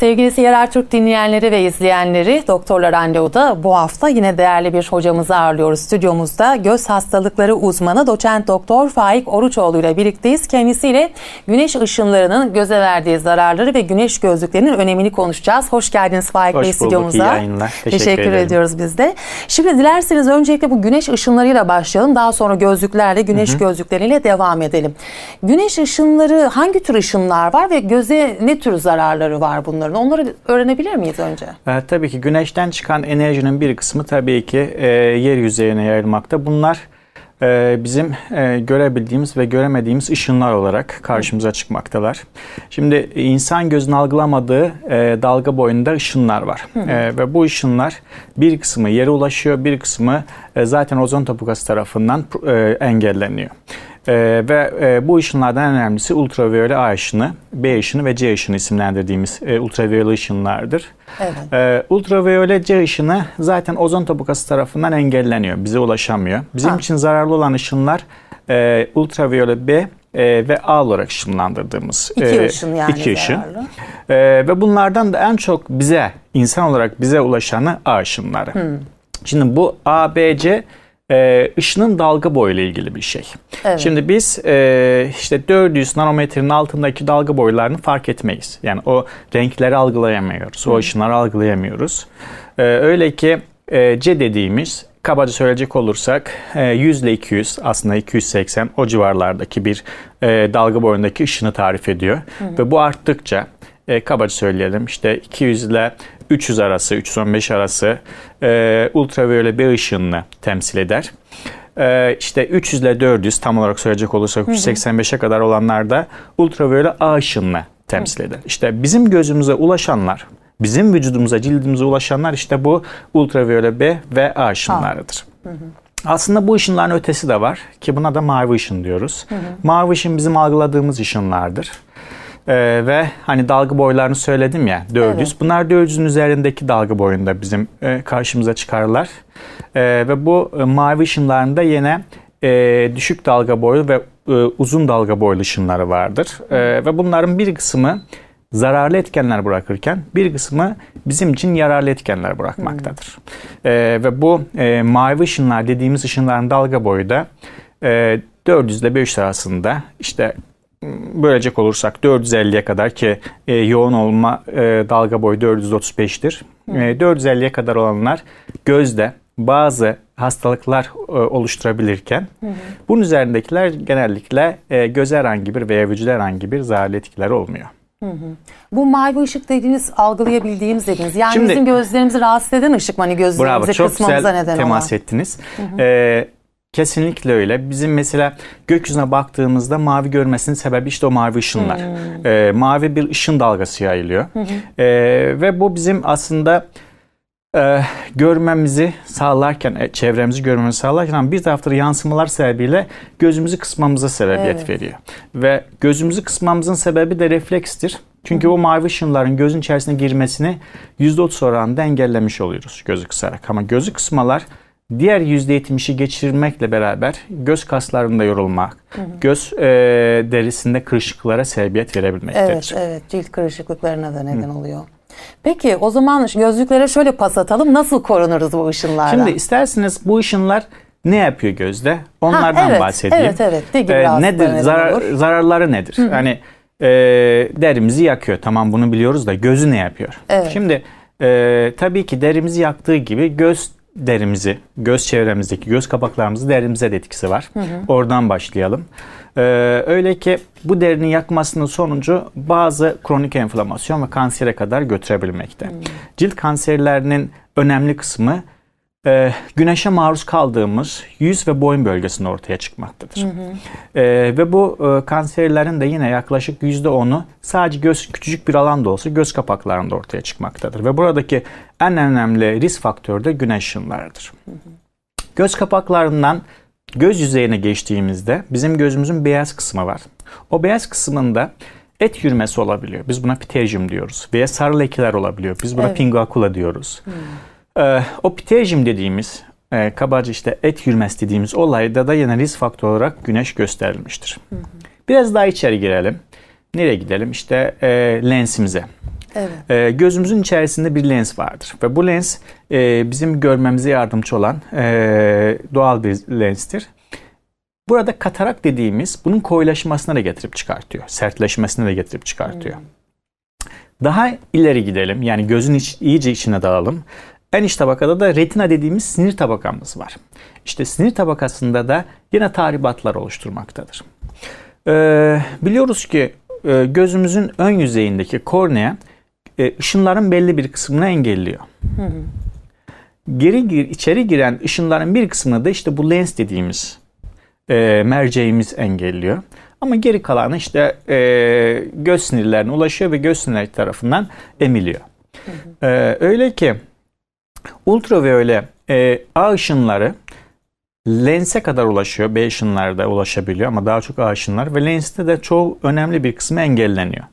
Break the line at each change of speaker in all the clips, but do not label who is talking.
Sevgili Siyer Ertürk dinleyenleri ve izleyenleri Doktorlar Randevu'da bu hafta yine değerli bir hocamızı ağırlıyoruz. Stüdyomuzda göz hastalıkları uzmanı doçent doktor Faik Oruçoğlu ile birlikteyiz. Kendisiyle güneş ışınlarının göze verdiği zararları ve güneş gözlüklerinin önemini konuşacağız. Hoş geldiniz Faik Hoş Bey stüdyomuza. Hoş bulduk yayınlar. Teşekkür, Teşekkür ederim. ediyoruz biz de. Şimdi dilerseniz öncelikle bu güneş ışınlarıyla başlayalım. Daha sonra gözlüklerle, güneş Hı-hı. gözlükleriyle devam edelim. Güneş ışınları hangi tür ışınlar var ve göze ne tür zararları var bunlar? kavramlarını onları öğrenebilir miyiz önce?
E, tabii ki güneşten çıkan enerjinin bir kısmı tabii ki e, yer yüzeyine yayılmakta. Bunlar e, bizim e, görebildiğimiz ve göremediğimiz ışınlar olarak karşımıza çıkmaktalar. Şimdi insan gözün algılamadığı e, dalga boyunda ışınlar var. E, ve bu ışınlar bir kısmı yere ulaşıyor, bir kısmı e, zaten ozon tabakası tarafından e, engelleniyor. E, ve e, bu ışınlardan en önemlisi ultraviyole A ışını, B ışını ve C ışını isimlendirdiğimiz e, ultraviyole ışınlardır. Evet. E, ultraviyole C ışını zaten ozon tabakası tarafından engelleniyor, bize ulaşamıyor. Bizim ha. için zararlı olan ışınlar e, ultraviyole B e, ve A olarak ışınlandırdığımız iki e, ışın yani iki ışın. E, ve bunlardan da en çok bize insan olarak bize ulaşanı A ışınları. Hmm. Şimdi bu A, B, C e, ışının dalga boyu ile ilgili bir şey. Evet. Şimdi biz e, işte 400 nanometrenin altındaki dalga boylarını fark etmeyiz. Yani o renkleri algılayamıyoruz, Hı. o ışınları algılayamıyoruz. E, öyle ki e, C dediğimiz kabaca söyleyecek olursak 100 e, ile 200 aslında 280 o civarlardaki bir e, dalga boyundaki ışını tarif ediyor. Hı Ve bu arttıkça e, kabaca söyleyelim işte 200 ile 300 arası, 315 arası e, ultraviyole B ışınını temsil eder. E, işte 300 ile 400 tam olarak söyleyecek olursak 385'e kadar olanlar da ultraviyole A ışınını temsil eder. İşte bizim gözümüze ulaşanlar, bizim vücudumuza, cildimize ulaşanlar işte bu ultraviyole B ve A ışınlarıdır. Hı hı. Aslında bu ışınların ötesi de var ki buna da mavi ışın diyoruz. Hı hı. Mavi ışın bizim algıladığımız ışınlardır. Ee, ve hani dalga boylarını söyledim ya 400. Evet. Bunlar 400'ün üzerindeki dalga boyunda bizim e, karşımıza çıkarlar. E, ve bu e, mavi ışınlarında yine e, düşük dalga boyu ve e, uzun dalga boylu ışınları vardır. E, ve bunların bir kısmı zararlı etkenler bırakırken bir kısmı bizim için yararlı etkenler bırakmaktadır. E, ve bu e, mavi ışınlar dediğimiz ışınların dalga boyu da e, 400 ile 500 arasında işte bölecek olursak 450'ye kadar ki e, yoğun olma e, dalga boyu 435'tir. E, 450'ye kadar olanlar gözde bazı hastalıklar e, oluşturabilirken hı hı. bunun üzerindekiler genellikle e, göze herhangi bir veya vücuda herhangi bir zararlı etkiler olmuyor.
Hı hı. Bu mavi ışık dediğiniz algılayabildiğimiz dediniz. Yani Şimdi, bizim gözlerimizi rahatsız eden ışık mı? Hani gözlerimizi bravo, kısmamıza neden olan. çok güzel temas olan.
ettiniz. Hı hı. Ee, Kesinlikle öyle. Bizim mesela gökyüzüne baktığımızda mavi görmesinin sebebi işte o mavi ışınlar. Hmm. E, mavi bir ışın dalgası yayılıyor. Hmm. ve bu bizim aslında e, görmemizi sağlarken, e, çevremizi görmemizi sağlarken bir tarafta yansımalar sebebiyle gözümüzü kısmamıza sebebiyet evet. veriyor. Ve gözümüzü kısmamızın sebebi de reflekstir. Çünkü bu mavi ışınların gözün içerisine girmesini %30 oranında engellemiş oluyoruz gözü kısarak. Ama gözü kısmalar Diğer %70'i geçirmekle beraber göz kaslarında yorulmak, hı hı. göz e, derisinde kırışıklıklara sebebiyet verebilmektedir. Evet,
evet. Cilt kırışıklıklarına da neden hı. oluyor. Peki o zaman gözlüklere şöyle pas atalım. Nasıl korunuruz bu ışınlardan? Şimdi isterseniz bu ışınlar
ne yapıyor gözde? Onlardan ha, evet, bahsedeyim. Evet, evet.
Ne gibi ee, nedir? Zarar,
zararları nedir? Hı. Hani e, derimizi yakıyor. Tamam bunu biliyoruz da gözü ne yapıyor? Evet. Şimdi e, tabii ki derimizi yaktığı gibi göz derimizi, göz çevremizdeki göz kapaklarımızı derimize de etkisi var. Hı hı. Oradan başlayalım. Ee, öyle ki bu derinin yakmasının sonucu bazı kronik enflamasyon ve kansere kadar götürebilmekte. Hı. Hmm. Cilt kanserlerinin önemli kısmı e, güneşe maruz kaldığımız yüz ve boyun bölgesinde ortaya çıkmaktadır. Hı
hı.
E, ve bu e, kanserlerin de yine yaklaşık yüzde onu sadece göz küçücük bir alanda olsa göz kapaklarında ortaya çıkmaktadır. Ve buradaki en önemli risk faktörü de güneş ışınlarıdır. Göz kapaklarından göz yüzeyine geçtiğimizde bizim gözümüzün beyaz kısmı var. O beyaz kısmında et yürümesi olabiliyor. Biz buna piterjim diyoruz. Veya sarı lekeler olabiliyor. Biz buna evet. pingakula diyoruz. Hmm. O ee, optejim dediğimiz e, kabaca işte et yürmesi dediğimiz olayda da yine risk faktörü olarak güneş gösterilmiştir. Hı hı. Biraz daha içeri girelim. Nereye gidelim? İşte e, lensimize. Evet. E, gözümüzün içerisinde bir lens vardır ve bu lens e, bizim görmemize yardımcı olan e, doğal bir lenstir. Burada katarak dediğimiz bunun koyulaşmasına da getirip çıkartıyor. Sertleşmesine de getirip çıkartıyor. Hmm. Daha ileri gidelim yani gözün iç, iyice içine dalalım. En iç tabakada da retina dediğimiz sinir tabakamız var. İşte sinir tabakasında da yine tahribatlar oluşturmaktadır. Ee, biliyoruz ki e, gözümüzün ön yüzeyindeki kornea e, ışınların belli bir kısmını engelliyor. Geri gir, içeri giren ışınların bir kısmını da işte bu lens dediğimiz e, merceğimiz engelliyor. Ama geri kalanı işte e, göz sinirlerine ulaşıyor ve göz sinirleri tarafından emiliyor. Hı hı. E, öyle ki ultraviyole e, A ışınları lense kadar ulaşıyor. B ışınları da ulaşabiliyor ama daha çok A ışınlar ve lenste de çoğu önemli bir kısmı engelleniyor.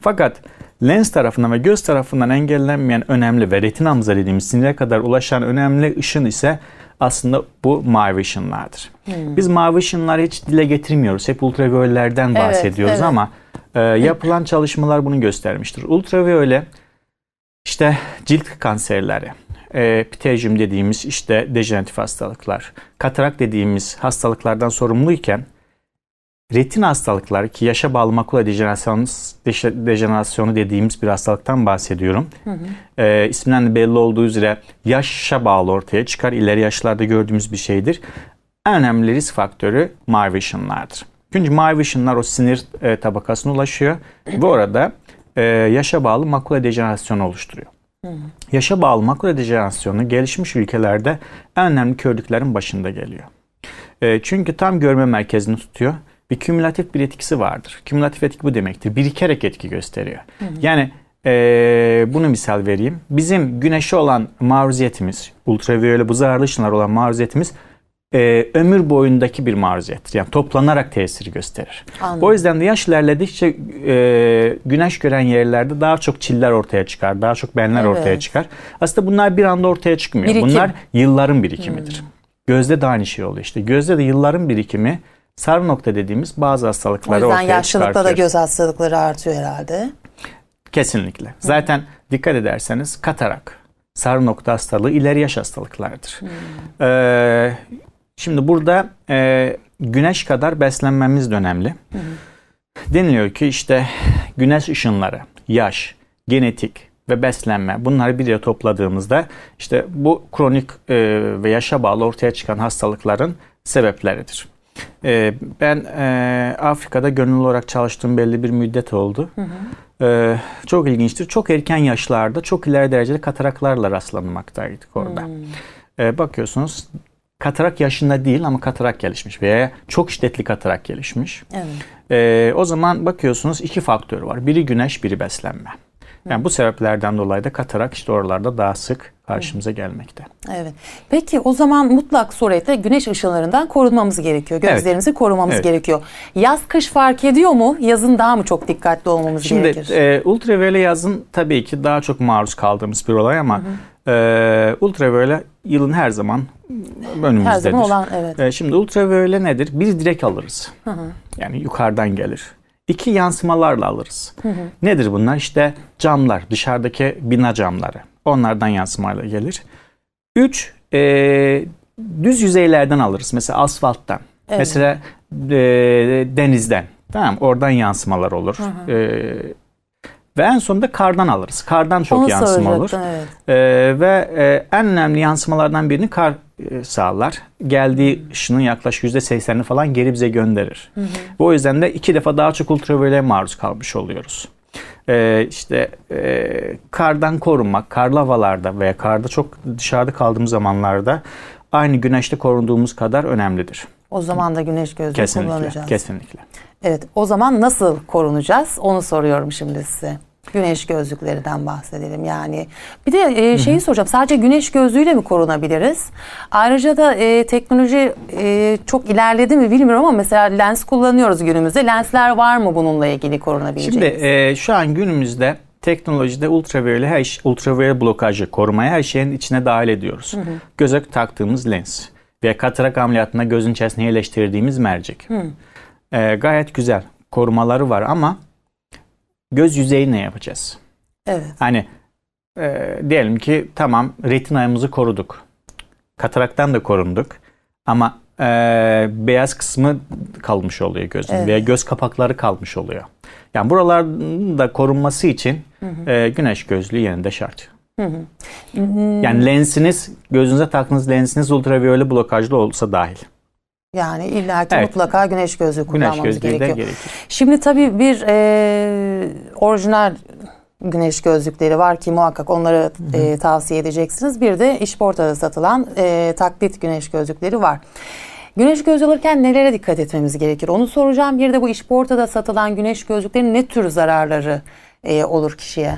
Fakat lens tarafından ve göz tarafından engellenmeyen önemli ve retinamıza dediğimiz sinire kadar ulaşan önemli ışın ise aslında bu mavi ışınlardır. Hmm. Biz mavi ışınları hiç dile getirmiyoruz. Hep ultraviyollerden evet, bahsediyoruz evet. ama e, yapılan çalışmalar bunu göstermiştir. Ultraviyole işte cilt kanserleri, e, pitejim dediğimiz işte dejeneratif hastalıklar, katarak dediğimiz hastalıklardan sorumluyken retin hastalıklar ki yaşa bağlı makula dejenerasyonu, dejenerasyonu dediğimiz bir hastalıktan bahsediyorum. Hı hı. E, isminden de belli olduğu üzere yaşa bağlı ortaya çıkar. İleri yaşlarda gördüğümüz bir şeydir. En önemli risk faktörü mavi ışınlardır. Çünkü mavi ışınlar o sinir e, tabakasına ulaşıyor Bu arada e, yaşa bağlı makula dejenerasyonu oluşturuyor. Yaşa bağlı makro dejenerasyonu gelişmiş ülkelerde en önemli körlüklerin başında geliyor. E, çünkü tam görme merkezini tutuyor bir kümülatif bir etkisi vardır. Kümülatif etki bu demektir. Birikerek etki gösteriyor. Hı hı. Yani e, bunu misal vereyim. Bizim güneşe olan maruziyetimiz, ultraviyole bu zararlı ışınlar olan maruziyetimiz e, ömür boyundaki bir maruziyettir. Yani toplanarak tesiri gösterir. Anladım. O yüzden de yaş ilerledikçe e, güneş gören yerlerde daha çok çiller ortaya çıkar, daha çok benler evet. ortaya çıkar. Aslında bunlar bir anda ortaya çıkmıyor. Birikim. Bunlar yılların birikimidir. Hmm. Gözde de aynı şey oluyor işte. Gözde de yılların birikimi sarı nokta dediğimiz bazı hastalıkları ortaya çıkartıyor. O yüzden yaşlılıkta da göz
hastalıkları artıyor herhalde.
Kesinlikle. Hı. Hmm. Zaten dikkat ederseniz katarak, sarı nokta hastalığı ileri yaş hastalıklardır. Hmm. Ee, Şimdi burada e, güneş kadar beslenmemiz de önemli. Hı hı. Deniliyor ki işte güneş ışınları, yaş, genetik ve beslenme bunları bir yere topladığımızda işte bu kronik e, ve yaşa bağlı ortaya çıkan hastalıkların sebepleridir. E, ben e, Afrika'da gönüllü olarak çalıştığım belli bir müddet oldu. Hı e, çok ilginçtir. Çok erken yaşlarda çok ileri derecede kataraklarla rastlanmaktaydık orada. Hmm. Ee, bakıyorsunuz katarak yaşında değil ama katarak gelişmiş veya çok şiddetli katarak gelişmiş. Evet. Ee, o zaman bakıyorsunuz iki faktör var. Biri güneş, biri beslenme. Yani bu sebeplerden dolayı da katarak işte oralarda daha sık karşımıza gelmekte.
Evet. Peki o zaman mutlak surette güneş ışınlarından korunmamız gerekiyor. Gözlerimizi evet. korumamız evet. gerekiyor. Yaz kış fark ediyor mu? Yazın daha mı çok dikkatli olmamız Şimdi, gerekir? Şimdi e,
ultraviyole yazın tabii ki daha çok maruz kaldığımız bir olay ama hı hı ee, ultraviyole yılın her zaman önümüzdedir. Her zaman olan evet. Ee, şimdi ultraviyole nedir? Bir direk alırız. Hı hı. Yani yukarıdan gelir. İki yansımalarla alırız. Hı hı. Nedir bunlar? İşte camlar, dışarıdaki bina camları. Onlardan yansımayla gelir. Üç, e, düz yüzeylerden alırız. Mesela asfalttan. Evet. Mesela e, denizden. Tamam oradan yansımalar olur. Hı hı. E, ve en sonunda kardan alırız. Kardan çok Onu yansıma olur. Evet. Ee, ve e, en önemli yansımalardan birini kar e, sağlar. Geldiği ışının yaklaşık %80'ini falan geri bize gönderir. Hı hı. o yüzden de iki defa daha çok ultraviyoleye maruz kalmış oluyoruz e, işte e, kardan korunmak, karlı havalarda veya karda çok dışarıda kaldığımız zamanlarda aynı güneşte korunduğumuz kadar önemlidir.
O zaman da güneş gözlüğü kesinlikle, kullanacağız. Kesinlikle. Evet o zaman nasıl korunacağız onu soruyorum şimdi size. Güneş gözlüklerinden bahsedelim yani. Bir de e, şeyi Hı-hı. soracağım sadece güneş gözlüğüyle mi korunabiliriz? Ayrıca da e, teknoloji e, çok ilerledi mi bilmiyorum ama mesela lens kullanıyoruz günümüzde. Lensler var mı bununla ilgili korunabileceğimiz? Şimdi
e, şu an günümüzde teknolojide ultraviyole her şey, ultraviyole blokajı korumaya her şeyin içine dahil ediyoruz. Hı hı. Göze taktığımız lens ve katarak ameliyatında gözün içerisine yerleştirdiğimiz mercek. E, gayet güzel korumaları var ama göz yüzeyine yapacağız. Evet. Hani e, diyelim ki tamam retinayımızı koruduk. Kataraktan da korunduk. Ama e, beyaz kısmı kalmış oluyor gözün evet. veya göz kapakları kalmış oluyor. Yani buraların da korunması için hı hı. E, güneş gözlüğü yanında şart.
Hı hı. Yani
lensiniz, gözünüze taktığınız lensiniz ultraviyole blokajlı olsa dahil.
Yani illa ki evet. mutlaka güneş gözlüğü kullanmamız güneş gözlüğü gerekiyor. gerekir. Şimdi tabii bir e, orijinal güneş gözlükleri var ki muhakkak onları Hı -hı. e, tavsiye edeceksiniz. Bir de iş portada satılan e, taklit güneş gözlükleri var. Güneş gözlüğü alırken nelere dikkat etmemiz gerekir? Onu soracağım. Bir de bu portada satılan güneş gözlüklerinin ne tür zararları e, olur kişiye?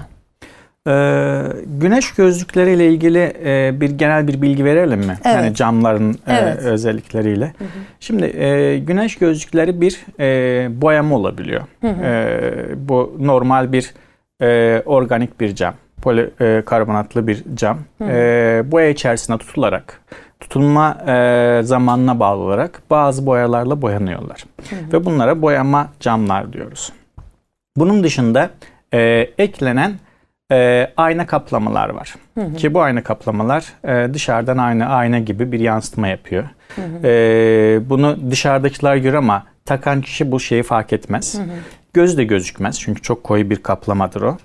Ee, güneş gözlükleriyle ilgili e, bir genel bir bilgi verelim mi? Evet. Yani camların e, evet. e, özellikleriyle. Hı hı. Şimdi e, güneş gözlükleri bir e, boyama olabiliyor. Hı hı. E, bu normal bir e, organik bir cam. Poli e, karbonatlı bir cam. Hı hı. E, boya içerisinde tutularak tutulma e, zamanına bağlı olarak bazı boyalarla boyanıyorlar. Hı hı. Ve bunlara boyama camlar diyoruz. Bunun dışında e, eklenen e, ayna kaplamalar var. Hı hı. Ki bu ayna kaplamalar e, dışarıdan aynı ayna gibi bir yansıtma yapıyor. Hı hı. E, bunu dışarıdakiler gör ama takan kişi bu şeyi fark etmez. Hı hı. Göz de gözükmez çünkü çok koyu bir kaplamadır o.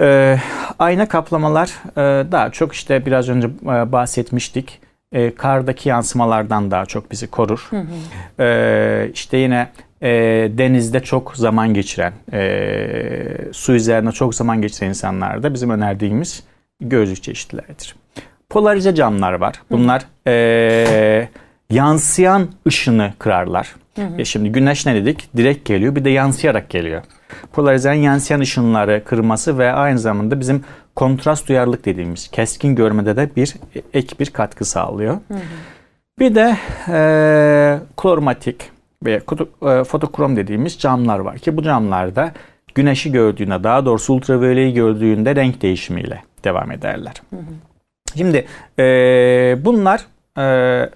E, ayna kaplamalar e, daha çok işte biraz önce e, bahsetmiştik. E, kardaki yansımalardan daha çok bizi korur. Hı hı. E, işte yine e, denizde çok zaman geçiren, e, su üzerinde çok zaman geçiren insanlarda bizim önerdiğimiz gözlük çeşitleridir. Polarize camlar var. Bunlar e, yansıyan ışını kırarlar. Hı hı. E şimdi güneş ne dedik? Direkt geliyor bir de yansıyarak geliyor. Polarizen yansıyan ışınları kırması ve aynı zamanda bizim kontrast duyarlılık dediğimiz keskin görmede de bir ek bir katkı sağlıyor. Hı hı. Bir de e, klormatik ve e, fotokrom dediğimiz camlar var ki bu camlarda güneşi gördüğünde daha doğrusu ultraviyoleyi gördüğünde renk değişimiyle devam ederler. Şimdi e, bunlar e,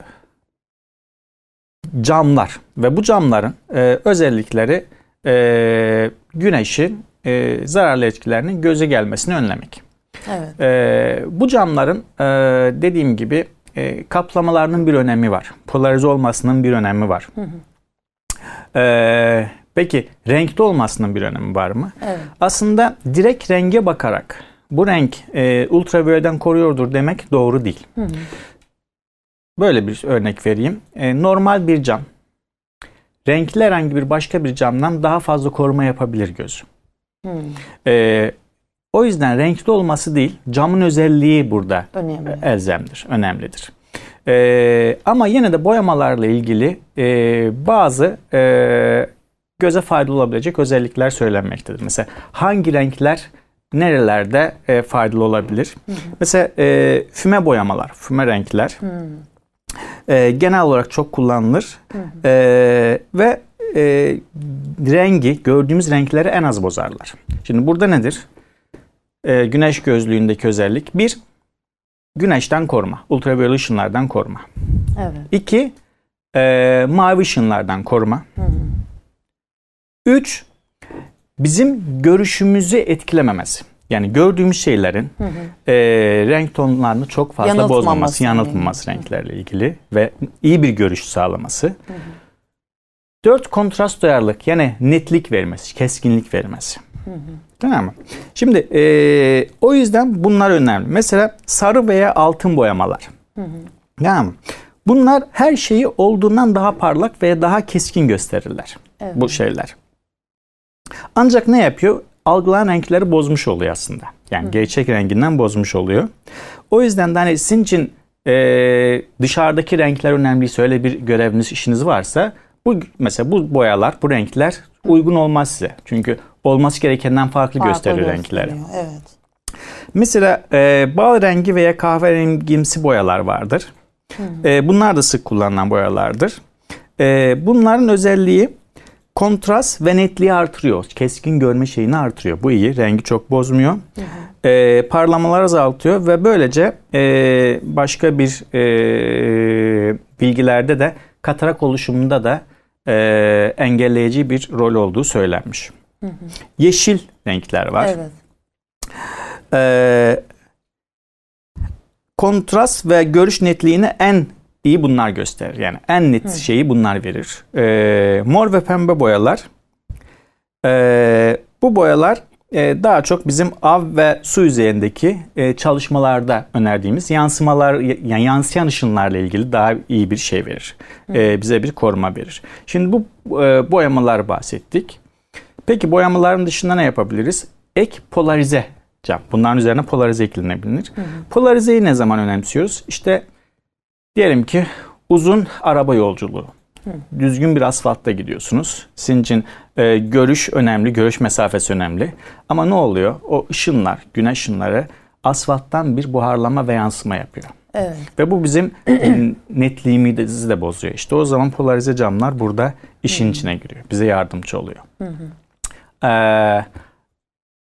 camlar ve bu camların e, özellikleri e, güneşin e, zararlı etkilerinin göze gelmesini önlemek. Evet. E, bu camların e, dediğim gibi e, kaplamalarının bir önemi var. Polarize olmasının bir önemi var. Hı hı. Ee, peki renkli olmasının bir önemi var mı? Evet. Aslında direkt renge bakarak bu renk e, ultraviyoleden koruyordur demek doğru değil. Hı hı. Böyle bir örnek vereyim. E, normal bir cam renkli herhangi bir başka bir camdan daha fazla koruma yapabilir gözü. Hmm. E, o yüzden renkli olması değil, camın özelliği burada Önemli. elzemdir, önemlidir. E, ama yine de boyamalarla ilgili e, bazı e, göze faydalı olabilecek özellikler söylenmektedir. Mesela hangi renkler nerelerde e, faydalı olabilir? Hı hı. Mesela e, füme boyamalar, füme renkler hı. E, genel olarak çok kullanılır hı hı. E, ve e, rengi, gördüğümüz renkleri en az bozarlar. Şimdi burada nedir? E, güneş gözlüğündeki özellik. Bir, güneşten koruma, ultraviyole ışınlardan koruma. Evet. İki, e, mavi ışınlardan koruma. Hı. Üç, bizim görüşümüzü etkilememesi. Yani gördüğümüz şeylerin hı hı. E, renk tonlarını çok fazla yanıltmaması bozmaması, yanıltmaması renklerle ilgili ve iyi bir görüş sağlaması. Hı hı. 4 kontrast duyarlılık yani netlik vermesi, keskinlik vermesi. Hı hı. Tamam Şimdi e, o yüzden bunlar önemli. Mesela sarı veya altın boyamalar. Hı hı. Tamam Bunlar her şeyi olduğundan daha parlak ve daha keskin gösterirler. Evet. Bu şeyler. Ancak ne yapıyor? Algılan renkleri bozmuş oluyor aslında. Yani hı. gerçek renginden bozmuş oluyor. O yüzden de hani sizin için e, dışarıdaki renkler önemliyse öyle bir göreviniz, işiniz varsa bu mesela bu boyalar, bu renkler uygun olmaz size. Çünkü olması gerekenden farklı, farklı gösterir renkleri. Evet. Mesela e, bal rengi veya kahverengimsi boyalar vardır. Hmm. E, bunlar da sık kullanılan boyalardır. E, bunların özelliği kontrast ve netliği artırıyor. Keskin görme şeyini artırıyor. Bu iyi. Rengi çok bozmuyor. Hı E, parlamaları azaltıyor ve böylece e, başka bir e, bilgilerde de katarak oluşumunda da e, engelleyici bir rol olduğu söylenmiş. Hı hı. Yeşil renkler var. Evet. E, kontrast ve görüş netliğini en iyi bunlar gösterir. Yani en net hı. şeyi bunlar verir. E, mor ve pembe boyalar. E, bu boyalar ee, daha çok bizim av ve su üzerindeki e, çalışmalarda önerdiğimiz yansımalar yani yansıyan ışınlarla ilgili daha iyi bir şey verir. Hı. Ee, bize bir koruma verir. Şimdi bu e, boyamalar bahsettik. Peki boyamaların dışında ne yapabiliriz? Ek polarize cam. Bunların üzerine polarize eklenebilir. Hı hı. Polarizeyi ne zaman önemsiyoruz? İşte diyelim ki uzun araba yolculuğu. Düzgün bir asfaltta gidiyorsunuz. Sizin için e, görüş önemli, görüş mesafesi önemli. Ama ne oluyor? O ışınlar, güneş ışınları asfalttan bir buharlama ve yansıma yapıyor. Evet. Ve bu bizim e, netliğimizi de bozuyor. İşte o zaman polarize camlar burada işin Hı-hı. içine giriyor. Bize yardımcı oluyor. Ee,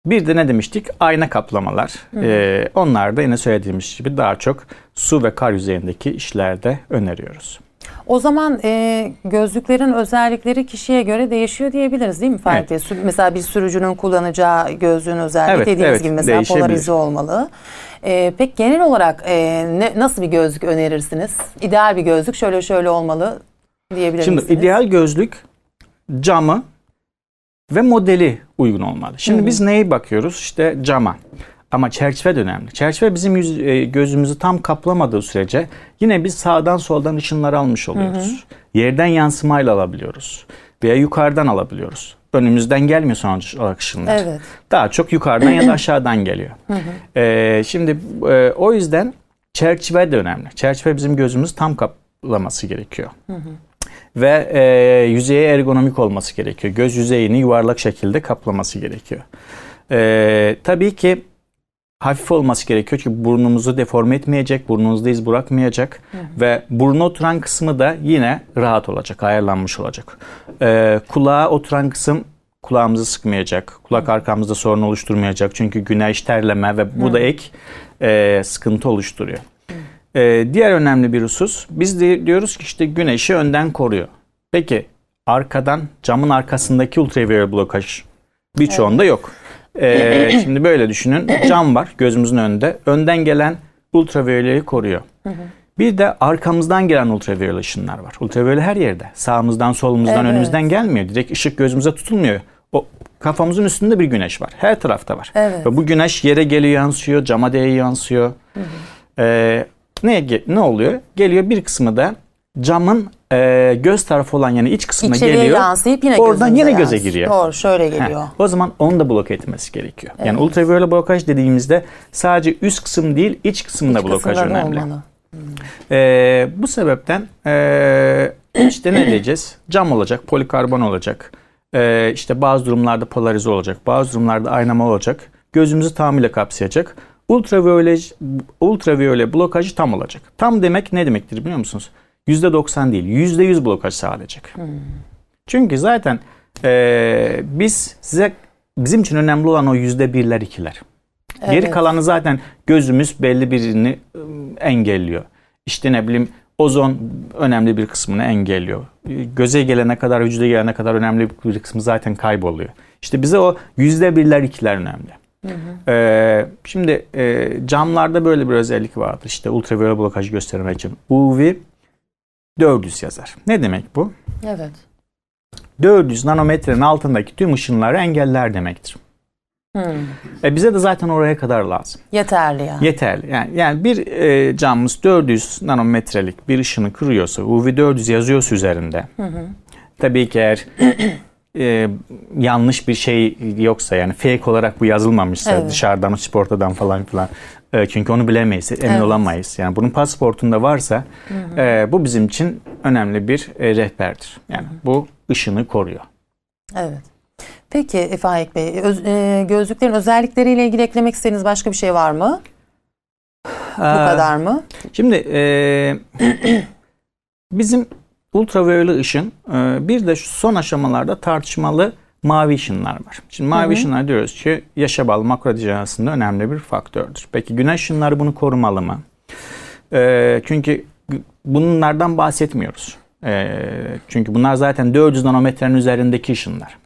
bir de ne demiştik? Ayna kaplamalar. hı Ee, onlar da yine söylediğimiz gibi daha çok su ve kar yüzeyindeki işlerde öneriyoruz.
O zaman e, gözlüklerin özellikleri kişiye göre değişiyor diyebiliriz değil mi Ferdi? Evet. Mesela bir sürücünün kullanacağı gözlüğün özelliği evet, dediğimiz evet, gibi mesela polarize olmalı. E, pek genel olarak e, ne, nasıl bir gözlük önerirsiniz? İdeal bir gözlük şöyle şöyle olmalı diyebilir Şimdi misiniz?
ideal gözlük camı ve modeli uygun olmalı. Şimdi Hı-hı. biz neye bakıyoruz? İşte cama. Ama çerçeve de önemli. Çerçeve bizim yüz, e, gözümüzü tam kaplamadığı sürece yine biz sağdan soldan ışınlar almış oluyoruz. Hı hı. Yerden yansımayla alabiliyoruz veya yukarıdan alabiliyoruz. Önümüzden gelmiyor sonuç olarak ışınlar. Evet. Daha çok yukarıdan ya da aşağıdan geliyor. Hı hı. E, şimdi e, o yüzden çerçeve de önemli. Çerçeve bizim gözümüz tam kaplaması gerekiyor. Hı hı ve e, yüzeye ergonomik olması gerekiyor. Göz yüzeyini yuvarlak şekilde kaplaması gerekiyor. E, tabii ki hafif olması gerekiyor çünkü burnumuzu deforme etmeyecek, burnunuzda iz bırakmayacak hı hı. ve burnu oturan kısmı da yine rahat olacak, ayarlanmış olacak. Ee, kulağa oturan kısım kulağımızı sıkmayacak, kulak arkamızda sorun oluşturmayacak çünkü güneş, terleme ve bu da ek e, sıkıntı oluşturuyor. Ee, diğer önemli bir husus, biz de diyoruz ki işte güneşi önden koruyor. Peki arkadan, camın arkasındaki ultraviyole blokaj birçoğunda evet. yok. Ee, şimdi böyle düşünün. Cam var gözümüzün önünde. Önden gelen ultraviyoleyi koruyor. Bir de arkamızdan gelen ultraviyole ışınlar var. Ultraviyole her yerde. Sağımızdan, solumuzdan, evet. önümüzden gelmiyor. Direkt ışık gözümüze tutulmuyor. O kafamızın üstünde bir güneş var. Her tarafta var. Evet. Ve bu güneş yere geliyor yansıyor, cama değiyor yansıyor. Hı hı. Ee, ne ne oluyor? Geliyor bir kısmı da camın e, göz tarafı olan yani iç kısmına İçeriye geliyor. İçeriye yansıyıp
yine Oradan yine yansıyor. göze giriyor. Doğru şöyle geliyor. He,
o zaman onu da bloke etmesi gerekiyor. Evet. Yani ultraviyole blokaj dediğimizde sadece üst kısım değil iç kısımda iç blokaj önemli. Hmm. E, bu sebepten e, işte ne diyeceğiz? Cam olacak, polikarbon olacak. E, işte bazı durumlarda polarize olacak, bazı durumlarda aynamalı olacak. Gözümüzü tamamıyla kapsayacak. Ultraviyole, ultraviyole blokajı tam olacak. Tam demek ne demektir biliyor musunuz? %90 değil %100 blokaj sağlayacak. Hmm. Çünkü zaten e, biz size bizim için önemli olan o %1'ler 2'ler. Evet. Geri kalanı zaten gözümüz belli birini ıı, engelliyor. İşte ne bileyim ozon önemli bir kısmını engelliyor. Göze gelene kadar, vücuda gelene kadar önemli bir kısmı zaten kayboluyor. İşte bize o yüzde birler ikiler önemli. Hı hı. Ee, şimdi e, camlarda böyle bir özellik vardır. İşte ultraviyole blokaj göstermek için UV 400 yazar. Ne demek bu? Evet. 400 nanometrenin altındaki tüm ışınları engeller demektir. Hmm. E bize de zaten oraya kadar lazım.
Yeterli yani.
Yeterli. Yani, yani bir e, camımız 400 nanometrelik bir ışını kırıyorsa, UV 400 yazıyorsa üzerinde. Hı hı. Tabii ki eğer e, yanlış bir şey yoksa yani fake olarak bu yazılmamışsa evet. dışarıdan, sportadan falan filan e, çünkü onu bilemeyiz, emin evet. olamayız. Yani bunun pasaportunda varsa E, bu bizim için önemli bir e, rehberdir. Yani hı hı. bu ışını koruyor.
Evet. Peki Faik Bey, öz, e, gözlüklerin özellikleriyle ilgili eklemek istediğiniz başka bir şey var mı? Bu ee, kadar mı?
Şimdi e, bizim ultraviyole ışın e, bir de şu son aşamalarda tartışmalı mavi ışınlar var. Şimdi mavi ışınlar diyoruz ki yaşa bağlı makro önemli bir faktördür. Peki güneş ışınları bunu korumalı mı? Ee, çünkü bunlardan bahsetmiyoruz. Ee, çünkü bunlar zaten 400 nanometrenin üzerindeki ışınlar.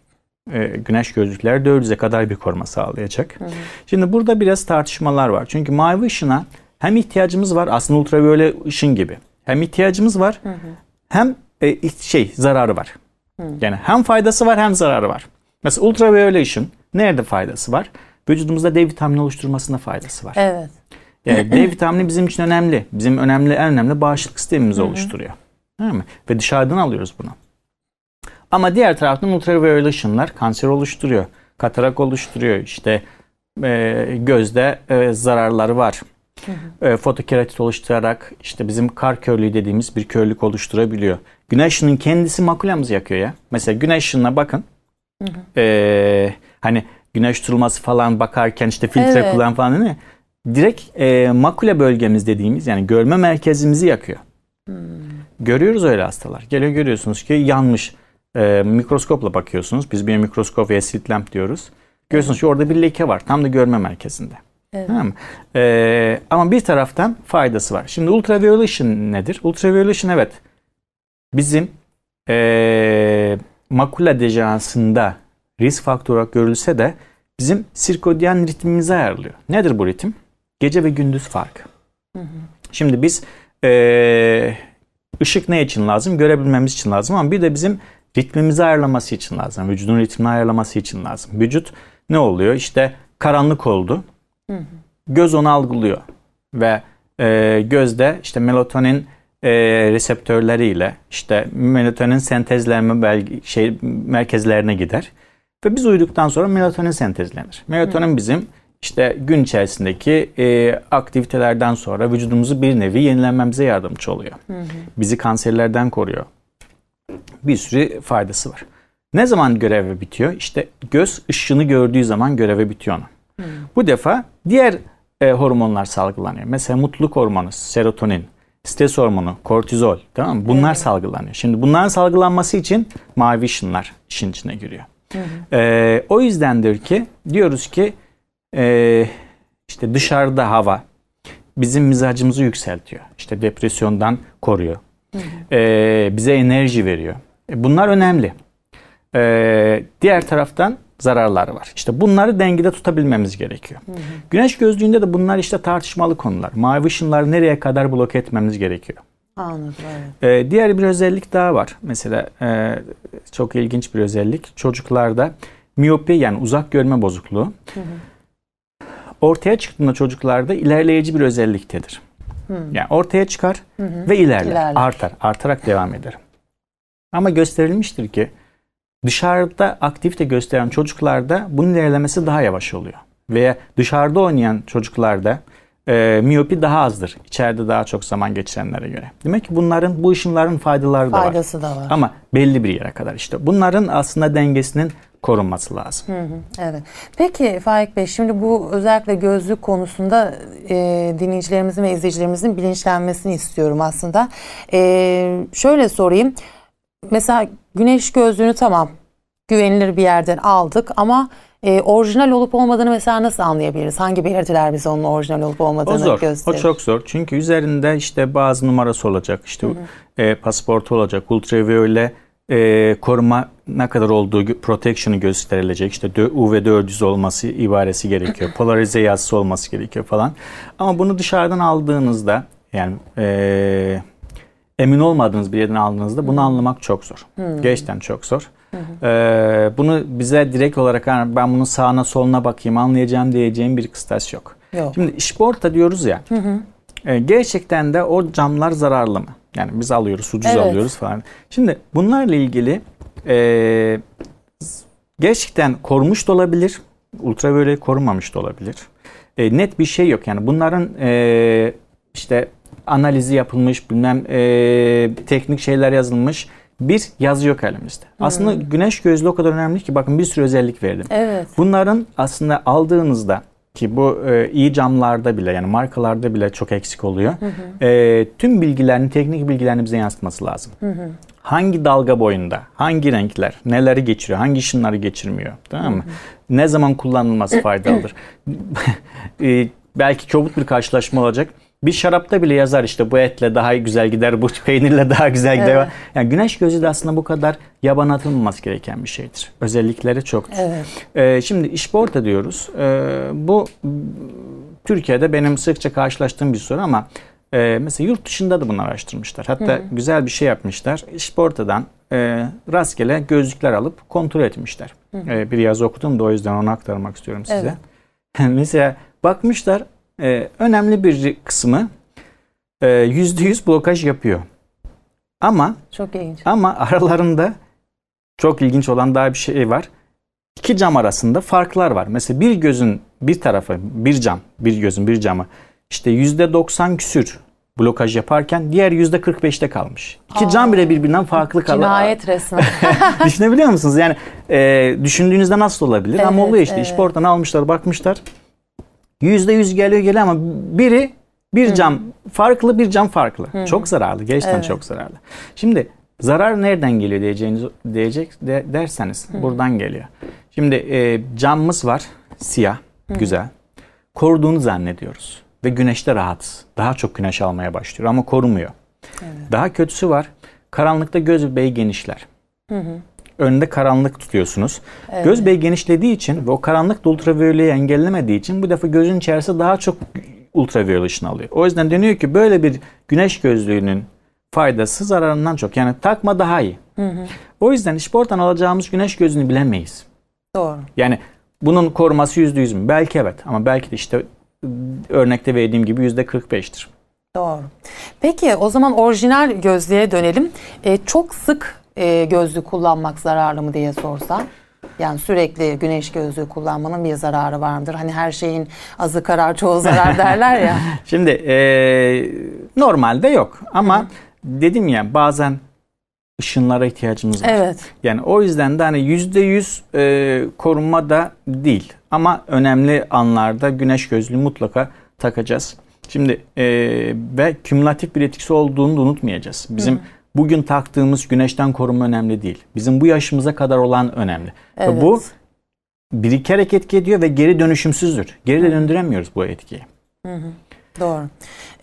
Ee, güneş gözlükleri 400'e kadar bir koruma sağlayacak. Hı hı. Şimdi burada biraz tartışmalar var. Çünkü mavi ışına hem ihtiyacımız var aslında ultraviyole ışın gibi. Hem ihtiyacımız var hı hı. hem e, şey zararı var. Yani hem faydası var hem zararı var. Mesela ultraviyole ultraviyolation nerede faydası var? Vücudumuzda D vitamini oluşturmasında faydası var.
Evet. Yani D vitamini bizim
için önemli. Bizim önemli en önemli bağışıklık sistemimizi oluşturuyor. Değil mi? Ve dışarıdan alıyoruz bunu. Ama diğer taraftan ultraviyole ultraviyolationlar kanser oluşturuyor. Katarak oluşturuyor. İşte e, gözde e, zararları var e, fotokeratist oluşturarak işte bizim kar körlüğü dediğimiz bir körlük oluşturabiliyor. Güneş kendisi makulamızı yakıyor ya. Mesela güneş ışınına bakın. Hı hı. E, hani güneş tutulması falan bakarken işte filtre evet. kullan falan değil mi? Direkt e, makule bölgemiz dediğimiz yani görme merkezimizi yakıyor. Hmm. Görüyoruz öyle hastalar. Geliyor görüyorsunuz ki yanmış. E, mikroskopla bakıyorsunuz. Biz bir mikroskop ve slit lamp diyoruz. Görüyorsunuz ki orada bir leke var. Tam da görme merkezinde. Evet. Tamam Ee, ama bir taraftan faydası var. Şimdi ultraviyolation nedir? Ultraviyolation evet bizim ee, makula dejansında risk faktörü olarak görülse de bizim sirkodyen ritmimizi ayarlıyor. Nedir bu ritim? Gece ve gündüz farkı. Hı hı. Şimdi biz ee, ışık ne için lazım? Görebilmemiz için lazım ama bir de bizim ritmimizi ayarlaması için lazım. Vücudun ritmini ayarlaması için lazım. Vücut ne oluyor? İşte karanlık oldu. Göz onu algılıyor ve e, gözde işte melatonin e, reseptörleriyle işte melatonin sentezlenme belge, şey merkezlerine gider ve biz uyuduktan sonra melatonin sentezlenir. Melatonin hı. bizim işte gün içerisindeki e, aktivitelerden sonra vücudumuzu bir nevi yenilenmemize yardımcı oluyor. Hı hı. Bizi kanserlerden koruyor. Bir sürü faydası var. Ne zaman görevi bitiyor? İşte göz ışını gördüğü zaman görevi bitiyor onun. Bu defa diğer e, hormonlar salgılanıyor. Mesela mutluluk hormonu, serotonin, stres hormonu, kortizol tamam mı? Bunlar evet. salgılanıyor. Şimdi bunların salgılanması için mavi ışınlar işin içine giriyor. Hı hı. E, o yüzdendir ki diyoruz ki e, işte dışarıda hava bizim mizacımızı yükseltiyor. İşte depresyondan koruyor. Hı hı. E, bize enerji veriyor. E, bunlar önemli. E, diğer taraftan zararları var. İşte bunları dengede tutabilmemiz gerekiyor. Hı hı. Güneş gözlüğünde de bunlar işte tartışmalı konular. Mavi ışınları nereye kadar bloke etmemiz gerekiyor? Anladım. Evet. Ee, diğer bir özellik daha var. Mesela e, çok ilginç bir özellik. Çocuklarda miyopi yani uzak görme bozukluğu hı hı. ortaya çıktığında çocuklarda ilerleyici bir özelliktedir.
Hı.
Yani
ortaya çıkar
hı hı. ve ilerler, ilerler. Artar.
Artarak devam eder. Ama gösterilmiştir ki dışarıda aktivite gösteren çocuklarda bunun ilerlemesi daha yavaş oluyor. Veya dışarıda oynayan çocuklarda e, miyopi daha azdır. İçeride daha çok zaman geçirenlere göre. Demek ki bunların bu ışınların faydaları da Faydası var. da var. Ama belli bir yere kadar işte. Bunların aslında dengesinin korunması lazım.
Hı hı, evet. Peki Faik Bey şimdi bu özellikle gözlük konusunda e, dinleyicilerimizin ve izleyicilerimizin bilinçlenmesini istiyorum aslında. E, şöyle sorayım mesela güneş gözlüğünü tamam güvenilir bir yerden aldık ama e, orijinal olup olmadığını mesela nasıl anlayabiliriz? Hangi belirtiler bize onun orijinal olup olmadığını gösterir? O zor. Gösterir? O çok
zor. Çünkü üzerinde işte bazı numarası olacak. işte hı E, pasaportu olacak. Ultraviyole e, koruma ne kadar olduğu protection'ı gösterilecek. İşte UV400 olması ibaresi gerekiyor. Polarize yazısı olması gerekiyor falan. Ama bunu dışarıdan aldığınızda yani e, emin olmadığınız bir yerden aldığınızda bunu anlamak çok zor. Hmm. Gerçekten çok zor. Hı hı. Ee, bunu bize direkt olarak yani ben bunun sağına soluna bakayım anlayacağım diyeceğim bir kıstas yok. yok. Şimdi işporta diyoruz ya. Hı hı. E, gerçekten de o camlar zararlı mı? Yani biz alıyoruz ucuz evet. alıyoruz falan. Şimdi bunlarla ilgili e, gerçekten korumuş da olabilir. Ultraviyole korumamış da olabilir. E, net bir şey yok yani bunların e, işte analizi yapılmış, bilmem e, teknik şeyler yazılmış bir yazı yok elimizde. Hmm. Aslında güneş gözlüğü o kadar önemli ki bakın bir sürü özellik verdim. Evet. Bunların aslında aldığınızda ki bu e, iyi camlarda bile yani markalarda bile çok eksik oluyor. Hı hı. E, tüm bilgilerini, teknik bilgilerini bize yansıtması lazım. Hı hı. Hangi dalga boyunda, hangi renkler, neleri geçiriyor, hangi ışınları geçirmiyor, tamam mı? Hı hı. Ne zaman kullanılması faydalıdır. e, belki çabuk bir karşılaşma olacak. Bir şarapta bile yazar işte bu etle daha güzel gider, bu peynirle daha güzel gider. Evet. Yani güneş gözü de aslında bu kadar yaban atılmaması gereken bir şeydir. Özellikleri çoktur. Evet. Ee, şimdi işporta diyoruz. Ee, bu Türkiye'de benim sıkça karşılaştığım bir soru ama e, mesela yurt dışında da bunu araştırmışlar. Hatta hı güzel bir şey yapmışlar. İşportadan e, rastgele gözlükler alıp kontrol etmişler. E, bir yazı okudum da o yüzden onu aktarmak istiyorum size. Evet. mesela bakmışlar ee, önemli bir kısmı e, %100 blokaj yapıyor. Ama çok ilginç. Ama aralarında çok ilginç olan daha bir şey var. İki cam arasında farklar var. Mesela bir gözün bir tarafı, bir cam, bir gözün bir camı işte %90 küsür blokaj yaparken diğer yüzde %45'te kalmış. İki Aa, cam bile birbirinden farklı kalıyor. Cinayet resmi Düşünebiliyor musunuz? Yani e, düşündüğünüzde nasıl olabilir? Evet, Ama oluyor işte. Evet. İş portanı almışlar, bakmışlar. Yüzde yüz geliyor geliyor ama biri bir Hı. cam farklı bir cam farklı. Hı. Çok zararlı. Gerçekten evet. çok zararlı. Şimdi zarar nereden geliyor diyeceğiniz diyecek de, derseniz Hı. buradan geliyor. Şimdi e, camımız var siyah Hı. güzel. Koruduğunu zannediyoruz ve güneşte rahatız. Daha çok güneş almaya başlıyor ama korumuyor. Evet. Daha kötüsü var. Karanlıkta göz bebeği genişler. Hı hı. Önde karanlık tutuyorsunuz. Evet. Göz bey genişlediği için ve o karanlık da ultraviyoleyi engellemediği için bu defa gözün içerisi daha çok ultraviyole ışını alıyor. O yüzden deniyor ki böyle bir güneş gözlüğünün faydası zararından çok. Yani takma daha iyi. Hı hı. O yüzden spordan alacağımız güneş gözlüğünü bilemeyiz. Doğru. Yani bunun koruması yüzde yüz mü? Belki evet ama belki de işte örnekte verdiğim gibi yüzde 45'tir.
Doğru. Peki o zaman orijinal gözlüğe dönelim. Ee, çok sık e, gözlük kullanmak zararlı mı diye sorsan. Yani sürekli güneş gözlüğü kullanmanın bir zararı var mıdır? Hani her şeyin azı karar çoğu zarar derler ya.
Şimdi e, normalde yok ama Hı. dedim ya bazen ışınlara ihtiyacımız var. Evet. Yani o yüzden de hani yüzde yüz e, korunma da değil. Ama önemli anlarda güneş gözlüğü mutlaka takacağız. Şimdi e, ve kümülatif bir etkisi olduğunu da unutmayacağız. Bizim Hı bugün taktığımız güneşten korunma önemli değil. Bizim bu yaşımıza kadar olan önemli. Evet. bu birikerek etki ediyor ve geri dönüşümsüzdür. Geri de döndüremiyoruz bu etkiyi.
Hı hı. Doğru.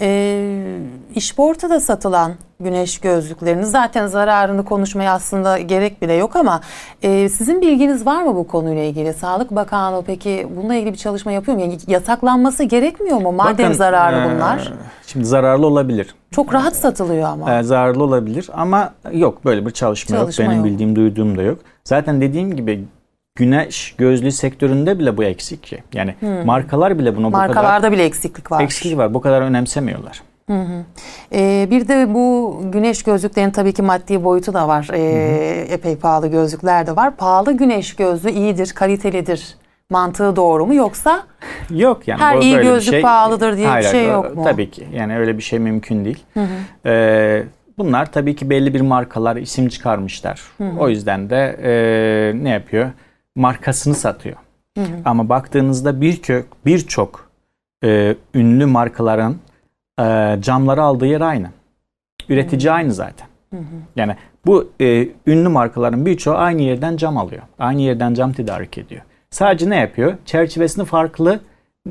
Ee, işportada satılan güneş gözlüklerini zaten zararını konuşmaya aslında gerek bile yok ama e, sizin bilginiz var mı bu konuyla ilgili? Sağlık Bakanlığı peki bununla ilgili bir çalışma yapıyor mu? Yani yasaklanması gerekmiyor mu madem Bakın, zararlı e, bunlar?
Şimdi zararlı olabilir.
Çok rahat satılıyor ama.
E, zararlı olabilir ama yok böyle bir çalışma, çalışma yok. Benim bildiğim duyduğum da yok. Zaten dediğim gibi güneş gözlüğü sektöründe bile bu eksik ki. Yani hmm. markalar bile buna Markalarda bu kadar... Markalarda bile eksiklik var. Eksiklik var. Bu kadar önemsemiyorlar.
Hı hı. Ee, bir de bu güneş gözlüklerin tabii ki maddi boyutu da var. Ee, hı hı. Epey pahalı gözlükler de var. Pahalı güneş gözlüğü iyidir, kalitelidir mantığı doğru mu yoksa
yok yani her iyi gözlük şey, pahalıdır diye hayır, bir şey yok mu? Tabii ki yani öyle bir şey mümkün değil. Hı hı. Ee, bunlar tabii ki belli bir markalar isim çıkarmışlar. Hı hı. O yüzden de e, ne yapıyor? markasını satıyor. Hı hı. Ama baktığınızda birçok birçok e, ünlü markaların e, camları aldığı yer aynı. Üretici hı hı. aynı zaten. Hı hı. Yani bu e, ünlü markaların birçoğu aynı yerden cam alıyor. Aynı yerden cam tedarik ediyor. Sadece ne yapıyor? Çerçevesini farklı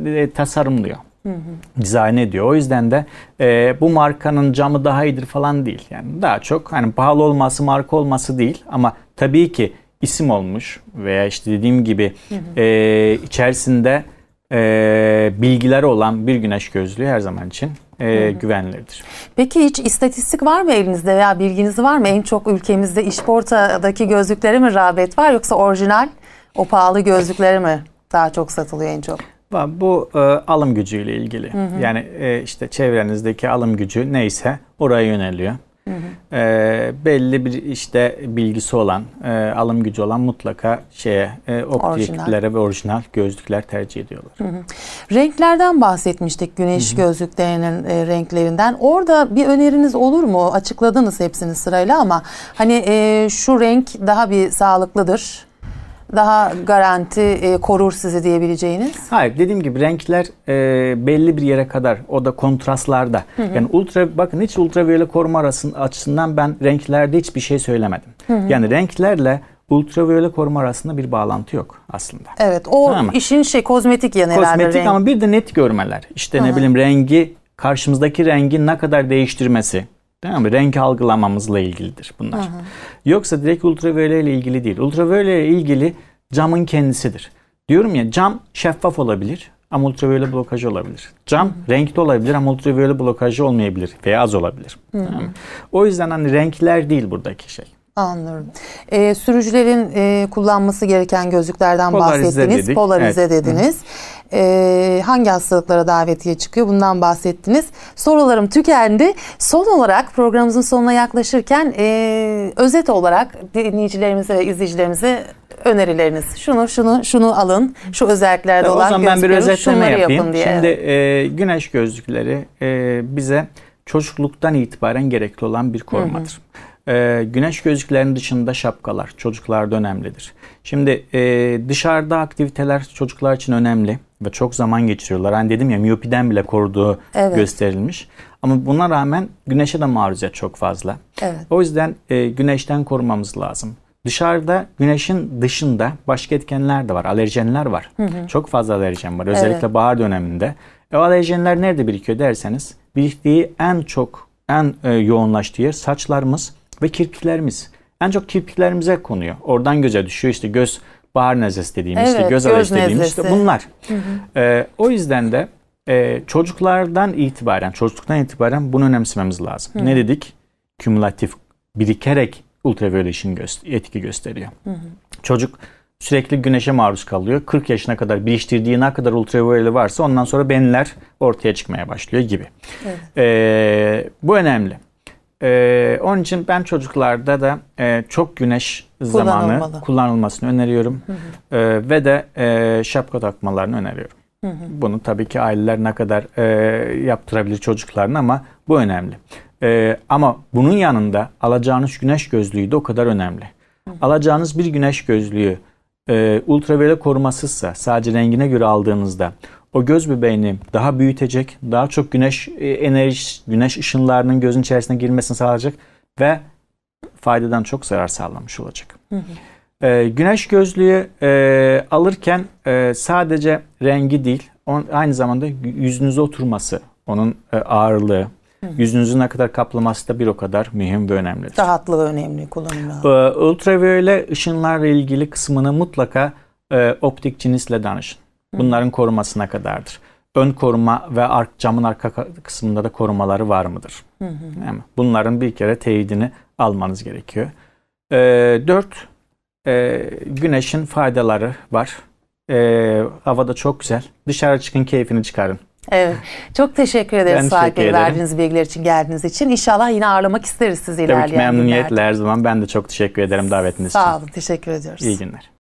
e, tasarımlıyor. Hı hı. Dizayn ediyor. O yüzden de e, bu markanın camı daha iyidir falan değil. Yani daha çok hani pahalı olması, marka olması değil ama tabii ki isim olmuş veya işte dediğim gibi e, içerisinde e, bilgiler olan bir güneş gözlüğü her zaman için e, hı güvenlidir.
Peki hiç istatistik var mı elinizde veya bilginiz var mı? En çok ülkemizde işportadaki gözlüklere mi rağbet var yoksa orijinal o pahalı gözlüklere mi daha çok satılıyor en çok?
Bu e, alım gücüyle ilgili. Hı hı. Yani e, işte çevrenizdeki alım gücü neyse oraya yöneliyor. E, belli bir işte bilgisi olan, e, alım gücü olan mutlaka şeye e, optiklere ve orijinal gözlükler tercih ediyorlar. Hı hı.
Renklerden bahsetmiştik güneş hı hı. gözlüklerinin e, renklerinden. Orada bir öneriniz olur mu? Açıkladınız hepsini sırayla ama hani e, şu renk daha bir sağlıklıdır daha garanti e, korur sizi diyebileceğiniz?
Hayır dediğim gibi renkler e, belli bir yere kadar o da kontrastlarda. Hı hı. Yani ultra bakın hiç ultraviyole koruma arasın, açısından ben renklerde hiçbir şey söylemedim. Hı hı. Yani renklerle ultraviyole koruma arasında bir bağlantı yok aslında.
Evet o tamam işin şey kozmetik yanı kozmetik herhalde. Kozmetik ama
bir de net görmeler. İşte Hı-hı. ne bileyim rengi karşımızdaki rengi ne kadar değiştirmesi Tamam mı? Renk algılamamızla ilgilidir bunlar. Hı hı. Yoksa direkt ultraviyole ile ilgili değil. Ultraviyole ile ilgili camın kendisidir. Diyorum ya cam şeffaf olabilir ama ultraviyole blokajı olabilir. Cam hı hı. renkli olabilir ama ultraviyole blokajı olmayabilir veya az olabilir. Hı hı. Tamam mı? O yüzden hani renkler değil buradaki şey.
Anlıyorum. Ee, sürücülerin e, kullanması gereken gözlüklerden Polarize bahsettiniz. Dedik. Polarize evet. dediniz. Ee, hangi hastalıklara davetiye çıkıyor bundan bahsettiniz. Sorularım tükendi. Son olarak programımızın sonuna yaklaşırken e, özet olarak dinleyicilerimize ve izleyicilerimize önerileriniz. Şunu şunu şunu alın. Şu özelliklerde Tabii olan o zaman ben bir özetleme yapayım. diye. Şimdi
e, güneş gözlükleri e, bize çocukluktan itibaren gerekli olan bir korumadır. Hı hı. Ee, güneş gözlüklerinin dışında şapkalar çocuklarda önemlidir. Şimdi e, dışarıda aktiviteler çocuklar için önemli ve çok zaman geçiriyorlar. Hani dedim ya miyopiden bile koruduğu evet. gösterilmiş. Ama buna rağmen güneşe de maruziyet çok fazla. Evet. O yüzden e, güneşten korumamız lazım. Dışarıda güneşin dışında başka etkenler de var. Alerjenler var. Hı hı. Çok fazla alerjen var. Özellikle evet. bahar döneminde. E, o alerjenler nerede birikiyor derseniz biriktiği en çok en e, yoğunlaştığı yer saçlarımız ve kirpiklerimiz. En çok kirpiklerimize konuyor. Oradan göze düşüyor işte göz bahar nezlesi dediğimiz, evet, işte göz, göz ateş dediğimiz işte bunlar. Hı hı. E, o yüzden de e, çocuklardan itibaren, çocukluktan itibaren bunu önemsememiz lazım. Hı. Ne dedik? Kümülatif birikerek ultraviyole işin gö- etki gösteriyor. Hı hı. Çocuk sürekli güneşe maruz kalıyor. 40 yaşına kadar biriktirdiği ne kadar ultraviyole varsa ondan sonra benler ortaya çıkmaya başlıyor gibi. Evet. Ee, bu önemli. Ee, onun için ben çocuklarda da e, çok güneş zamanı kullanılmasını öneriyorum. Hı hı. E, ve de e, şapka takmalarını öneriyorum. Hı hı. Bunu tabii ki aileler ne kadar e, yaptırabilir çocuklarını ama bu önemli. E, ama bunun yanında alacağınız güneş gözlüğü de o kadar önemli. Hı hı. Alacağınız bir güneş gözlüğü e, ultraviyole korumasızsa sadece rengine göre aldığınızda o göz bebeğini daha büyütecek, daha çok güneş e, enerji, güneş ışınlarının gözün içerisine girmesini sağlayacak ve faydadan çok zarar sağlamış olacak.
Hı hı.
E, güneş gözlüğü e, alırken e, sadece rengi değil, on, aynı zamanda yüzünüze oturması, onun e, ağırlığı, hı hı. yüzünüzü ne kadar kaplaması da bir o kadar mühim ve önemlidir.
Rahatlığı önemli kullanımı.
E, ultraviyole ışınlarla ilgili kısmını mutlaka e, optikçinizle danışın. Bunların korumasına kadardır. Ön koruma ve ark, camın arka kısmında da korumaları var mıdır? Hı hı. bunların bir kere teyidini almanız gerekiyor. E, dört, e, güneşin faydaları var. E, ee, havada çok güzel. Dışarı çıkın keyfini çıkarın.
Evet. Çok teşekkür ederiz ben ederim. verdiğiniz bilgiler için geldiğiniz için. İnşallah yine ağırlamak isteriz sizi Tabii ilerleyen Tabii ki memnuniyetle
her zaman. Ben de çok teşekkür ederim davetiniz Sağ için.
Sağ olun. Teşekkür ediyoruz. İyi günler.